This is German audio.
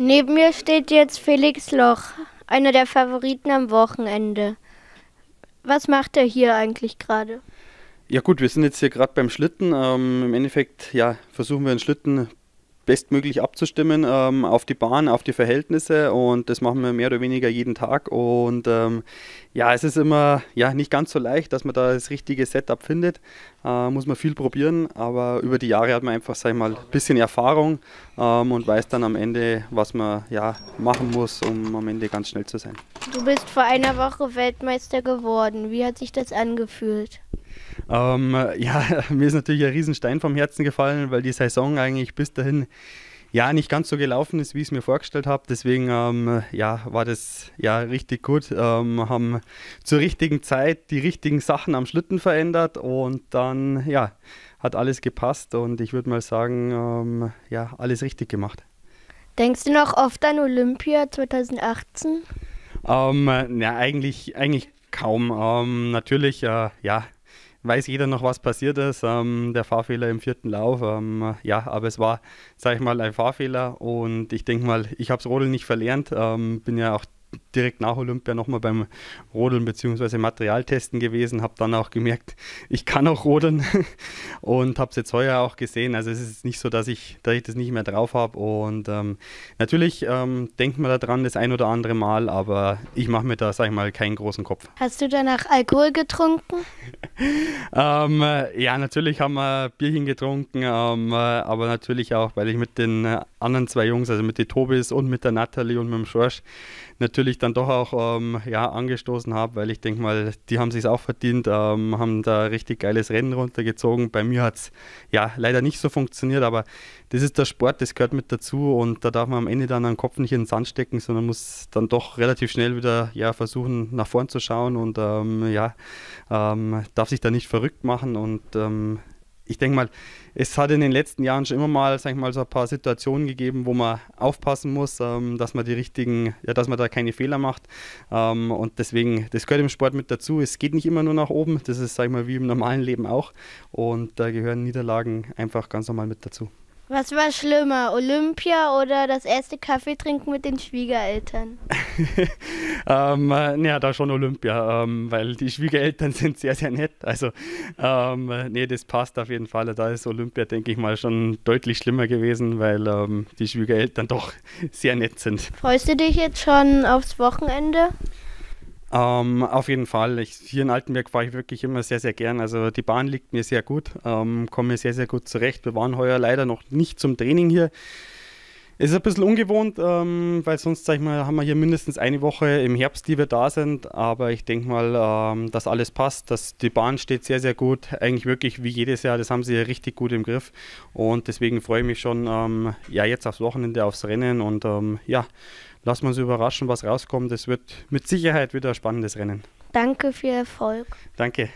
Neben mir steht jetzt Felix Loch, einer der Favoriten am Wochenende. Was macht er hier eigentlich gerade? Ja gut, wir sind jetzt hier gerade beim Schlitten. Ähm, Im Endeffekt ja, versuchen wir den Schlitten bestmöglich abzustimmen ähm, auf die Bahn, auf die Verhältnisse und das machen wir mehr oder weniger jeden Tag und ähm, ja, es ist immer ja, nicht ganz so leicht, dass man da das richtige Setup findet, äh, muss man viel probieren, aber über die Jahre hat man einfach, sag ich mal, ein bisschen Erfahrung ähm, und weiß dann am Ende, was man ja, machen muss, um am Ende ganz schnell zu sein. Du bist vor einer Woche Weltmeister geworden, wie hat sich das angefühlt? Ähm, ja, mir ist natürlich ein Riesenstein vom Herzen gefallen, weil die Saison eigentlich bis dahin ja nicht ganz so gelaufen ist, wie ich es mir vorgestellt habe. Deswegen ähm, ja, war das ja richtig gut. Ähm, haben zur richtigen Zeit die richtigen Sachen am Schlitten verändert und dann ja hat alles gepasst und ich würde mal sagen ähm, ja alles richtig gemacht. Denkst du noch oft an Olympia 2018? Ähm, na, eigentlich, eigentlich kaum. Ähm, natürlich, äh, ja, weiß jeder noch, was passiert ist. Ähm, der Fahrfehler im vierten Lauf. Ähm, ja, aber es war, sage ich mal, ein Fahrfehler und ich denke mal, ich habe das Rodeln nicht verlernt. Ähm, bin ja auch direkt nach Olympia nochmal beim Rodeln bzw. Materialtesten gewesen, habe dann auch gemerkt, ich kann auch rodeln und habe es jetzt heuer auch gesehen. Also es ist nicht so, dass ich, dass ich das nicht mehr drauf habe. Und ähm, natürlich ähm, denkt man daran das ein oder andere Mal, aber ich mache mir da, sage ich mal, keinen großen Kopf. Hast du danach Alkohol getrunken? ähm, äh, ja, natürlich haben wir Bierchen getrunken, ähm, äh, aber natürlich auch, weil ich mit den äh, anderen zwei Jungs, also mit den Tobis und mit der Natalie und mit dem Schorsch, natürlich dann doch auch ähm, ja, angestoßen habe, weil ich denke mal, die haben sich auch verdient, ähm, haben da richtig geiles Rennen runtergezogen. Bei mir hat es ja leider nicht so funktioniert, aber das ist der Sport, das gehört mit dazu und da darf man am Ende dann den Kopf nicht in den Sand stecken, sondern muss dann doch relativ schnell wieder ja, versuchen, nach vorn zu schauen und ähm, ja, ähm, darf sich da nicht verrückt machen und ähm, ich denke mal, es hat in den letzten Jahren schon immer mal, sag ich mal, so ein paar Situationen gegeben, wo man aufpassen muss, ähm, dass man die richtigen, ja, dass man da keine Fehler macht. Ähm, und deswegen, das gehört im Sport mit dazu. Es geht nicht immer nur nach oben. Das ist, sag ich mal, wie im normalen Leben auch. Und da gehören Niederlagen einfach ganz normal mit dazu. Was war schlimmer, Olympia oder das erste Kaffeetrinken mit den Schwiegereltern? ähm, äh, ja, da schon Olympia, ähm, weil die Schwiegereltern sind sehr, sehr nett. Also, ähm, nee, das passt auf jeden Fall. Da ist Olympia, denke ich mal, schon deutlich schlimmer gewesen, weil ähm, die Schwiegereltern doch sehr nett sind. Freust du dich jetzt schon aufs Wochenende? Ähm, auf jeden Fall. Ich, hier in Altenberg fahre ich wirklich immer sehr, sehr gern. Also die Bahn liegt mir sehr gut, ähm, komme mir sehr, sehr gut zurecht. Wir waren heuer leider noch nicht zum Training hier. Es Ist ein bisschen ungewohnt, ähm, weil sonst, sag ich mal, haben wir hier mindestens eine Woche im Herbst, die wir da sind. Aber ich denke mal, ähm, dass alles passt. Dass die Bahn steht sehr, sehr gut. Eigentlich wirklich wie jedes Jahr. Das haben sie ja richtig gut im Griff. Und deswegen freue ich mich schon ähm, ja, jetzt aufs Wochenende, aufs Rennen. Und ähm, ja, lassen wir uns überraschen, was rauskommt. Es wird mit Sicherheit wieder ein spannendes Rennen. Danke für Erfolg. Danke.